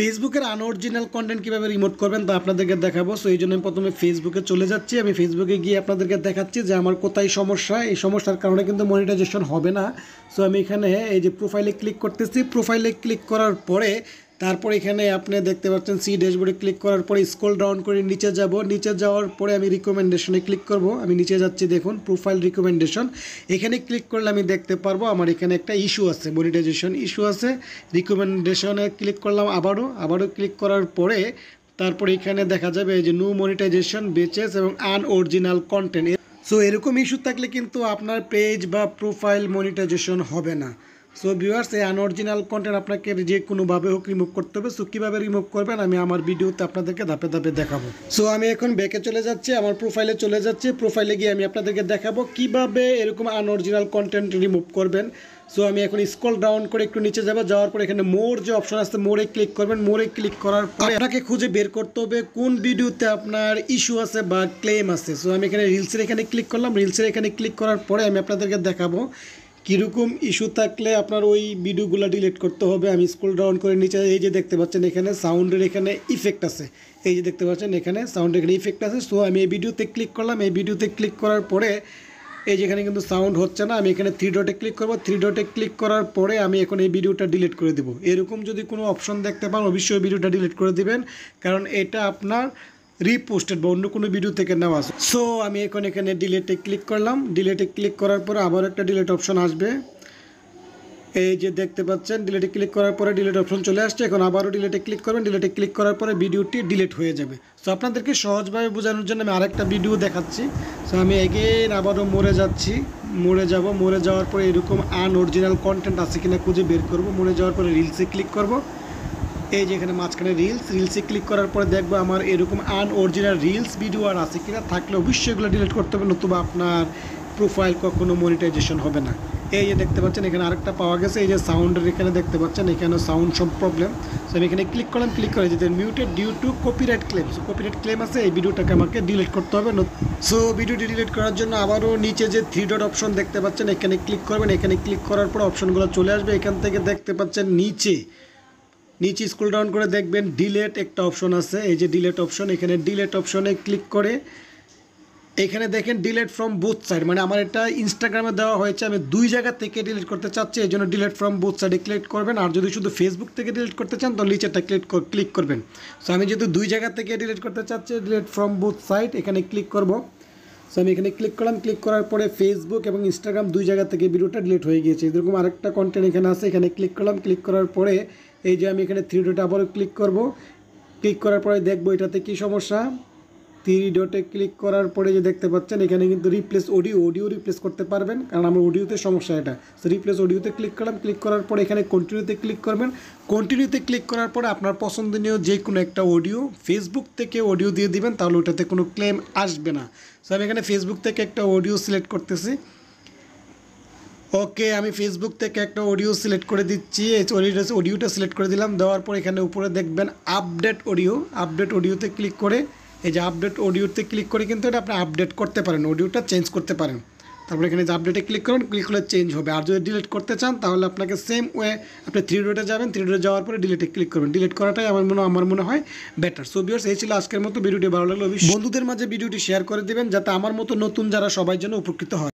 ফেসবুকের unoriginal content কীভাবে remote করবেন তা আপনাদেরকে দেখাবো সো এই জন্য আমি প্রথমে ফেসবুকে চলে যাচ্ছি আমি ফেসবুকে গিয়ে আপনাদেরকে দেখাচ্ছি যে আমার কোথায় সমস্যা এই সমস্যার কারণে কিন্তু মনিটাইজেশন হবে না সো আমি এখানে এই যে প্রোফাইলে ক্লিক করতেছি প্রোফাইলে ক্লিক করার পরে তারপর এখানে আপনি দেখতে পাচ্ছেন সি ড্যাশবোর্ডে ক্লিক করার পরে স্ক্রল ডাউন করে নিচে যাব নিচে যাওয়ার পরে আমি রিকমেন্ডেশনে ক্লিক করব আমি নিচে যাচ্ছি দেখুন প্রোফাইল রিকমেন্ডেশন এখানে ক্লিক করলে আমি দেখতে পারবো আমার এখানে একটা ইস্যু আছে মনিটাইজেশন ইস্যু আছে রিকমেন্ডেশনে ক্লিক করলাম আবারও আবারও ক্লিক করার পরে তারপর এখানে দেখা যাবে যে নো মনিটাইজেশন বেচেস এবং আনঅরিজিনাল কন্টেন্ট সো এরকম ইস্যু থাকলে কিন্তু আপনার পেজ বা প্রোফাইল মনিটাইজেশন হবে না সো ভিউয়ার্স এই আনঅরিজিনাল কন্টেন্ট আপনাকে যে কোনোভাবে হোক রিমুভ করতে হবে সো কীভাবে রিমুভ করবেন আমি আমার ভিডিওতে আপনাদেরকে ধাপে ধাপে দেখাবো সো আমি এখন ব্যাকে চলে যাচ্ছি আমার প্রোফাইলে চলে যাচ্ছি প্রোফাইলে গিয়ে আমি আপনাদেরকে দেখাবো কিভাবে এরকম আনঅরিজিনাল কন্টেন্ট রিমুভ করবেন সো আমি এখন স্কল ডাউন করে একটু নিচে যাবো যাওয়ার পর এখানে মোর যে অপশন আসতে মোরে ক্লিক করবেন মোরে ক্লিক করার পরে আপনাকে খুঁজে বের করতে হবে কোন ভিডিওতে আপনার ইস্যু আছে বা ক্লেম আছে সো আমি এখানে রিলসের এখানে ক্লিক করলাম রিলসের এখানে ক্লিক করার পরে আমি আপনাদেরকে দেখাবো কীরকম ইস্যু থাকলে আপনার ওই ভিডিওগুলো ডিলিট করতে হবে আমি স্কুল ডাউন করে নিচে এই যে দেখতে পাচ্ছেন এখানে সাউন্ডের এখানে ইফেক্ট আছে এই যে দেখতে পাচ্ছেন এখানে সাউন্ডের এখানে ইফেক্ট আছে সো আমি এই ভিডিওতে ক্লিক করলাম এই ভিডিওতে ক্লিক করার পরে এই যেখানে কিন্তু সাউন্ড হচ্ছে না আমি এখানে থ্রি ডটে ক্লিক করবো থ্রি ডটে ক্লিক করার পরে আমি এখন এই ভিডিওটা ডিলিট করে দেবো এরকম যদি কোনো অপশন দেখতে পান অবশ্যই ভিডিওটা ডিলিট করে দিবেন কারণ এটা আপনার রিপোস্টেড বা অন্য কোনো ভিডিও থেকে নেওয়া আছে সো আমি এখন এখানে ডিলেটে ক্লিক করলাম ডিলেটে ক্লিক করার পরে আবার একটা ডিলেট অপশন আসবে এই যে দেখতে পাচ্ছেন ডিলেটে ক্লিক করার পরে ডিলেট অপশন চলে আসছে এখন আবারও ডিলেটে ক্লিক করবেন ডিলেটে ক্লিক করার পরে ভিডিওটি ডিলেট হয়ে যাবে সো আপনাদেরকে সহজভাবে বোঝানোর জন্য আমি আরেকটা ভিডিও দেখাচ্ছি সো আমি এগেন আবারও মরে যাচ্ছি মরে যাব মরে যাওয়ার পরে এরকম আনঅরিজিনাল কন্টেন্ট আছে কিনা খুঁজে বের করব মরে যাওয়ার পরে রিলসে ক্লিক করব এই যে এখানে মাঝখানে রিলস রিলসে ক্লিক করার পরে দেখবো আমার এরকম আনঅরিজিনাল রিলস ভিডিও আর আছে কিনা থাকলে অবশ্যই এগুলো ডিলিট করতে হবে নতুবা আপনার প্রোফাইল কখনো মনিটাইজেশন হবে না এই যে দেখতে পাচ্ছেন এখানে আরেকটা পাওয়া গেছে এই যে সাউন্ডের এখানে দেখতে পাচ্ছেন এখানে সাউন্ড সব প্রবলেম সো আমি এখানে ক্লিক করলাম ক্লিক করে যেতে muted due to copyright claim so copyright claim আছে এই ভিডিওটাকে আমাকে ডিলিট করতে হবে সো ভিডিওটি ডিলিট করার জন্য আবারও নিচে যে থ্রি ডট অপশন দেখতে পাচ্ছেন এখানে ক্লিক করবেন এখানে ক্লিক করার পর অপশনগুলো চলে আসবে এখান থেকে দেখতে পাচ্ছেন নিচে নিচে স্কুল ডাউন করে দেখবেন ডিলেট একটা অপশন আছে এই যে ডিলেট অপশন এখানে ডিলেট অপশনে ক্লিক করে এখানে দেখেন ডিলেট ফ্রম বুথ সাইড মানে আমার এটা ইনস্টাগ্রামে দেওয়া হয়েছে আমি দুই জায়গা থেকে ডিলিট করতে চাচ্ছি এই জন্য ডিলেট ফ্রম বুথ সাইডে ক্লিক করবেন আর যদি শুধু ফেসবুক থেকে ডিলিট করতে চান তো নিচেটা ক্লিক ক্লিক করবেন সো আমি যেহেতু দুই জায়গা থেকে ডিলিট করতে চাচ্ছি ডিলেট ফ্রম বুথ সাইড এখানে ক্লিক করব সো আমি এখানে ক্লিক করলাম ক্লিক করার পরে ফেসবুক এবং ইনস্টাগ্রাম দুই জায়গা থেকে ভিডিওটা ডিলিট হয়ে গিয়েছে এরকম আরেকটা কন্টেন্ট এখানে আছে এখানে ক্লিক করলাম ক্লিক করার পরে এই যে আমি এখানে থ্রি ডটে আবারও ক্লিক করব ক্লিক করার পরে দেখব এটাতে কি সমস্যা থ্রি ডটে ক্লিক করার পরে যে দেখতে পাচ্ছেন এখানে কিন্তু রিপ্লেস অডিও অডিও রিপ্লেস করতে পারবেন কারণ আমার অডিওতে সমস্যা এটা সো রিপ্লেস অডিওতে ক্লিক করলাম ক্লিক করার পরে এখানে কন্টিনিউতে ক্লিক করবেন কন্টিনিউতে ক্লিক করার পরে আপনার পছন্দনীয় যে কোনো একটা অডিও ফেসবুক থেকে অডিও দিয়ে দিবেন তাহলে ওটাতে কোনো ক্লেম আসবে না সো আমি এখানে ফেসবুক থেকে একটা অডিও সিলেক্ট করতেছি ওকে আমি ফেসবুক থেকে একটা অডিও সিলেক্ট করে দিচ্ছি অডিওটা অডিওটা সিলেক্ট করে দিলাম দেওয়ার পর এখানে উপরে দেখবেন আপডেট অডিও আপডেট অডিওতে ক্লিক করে এই যে আপডেট অডিওতে ক্লিক করে কিন্তু এটা আপনি আপডেট করতে পারেন অডিওটা চেঞ্জ করতে পারেন তারপরে এখানে যে আপডেটে ক্লিক করুন ক্লিক করলে চেঞ্জ হবে আর যদি ডিলিট করতে চান তাহলে আপনাকে সেম ওয়ে আপনি থ্রি ডোটে যাবেন থ্রি ডোটে যাওয়ার পরে ডিলিটে ক্লিক করবেন ডিলিট করাটাই আমার মনে আমার মনে হয় বেটার সো বিয়ার্স এই ছিল আজকের মতো ভিডিওটি ভালো লাগলো বন্ধুদের মাঝে ভিডিওটি শেয়ার করে দেবেন যাতে আমার মতো নতুন যারা সবাই জন্য উপকৃত হয়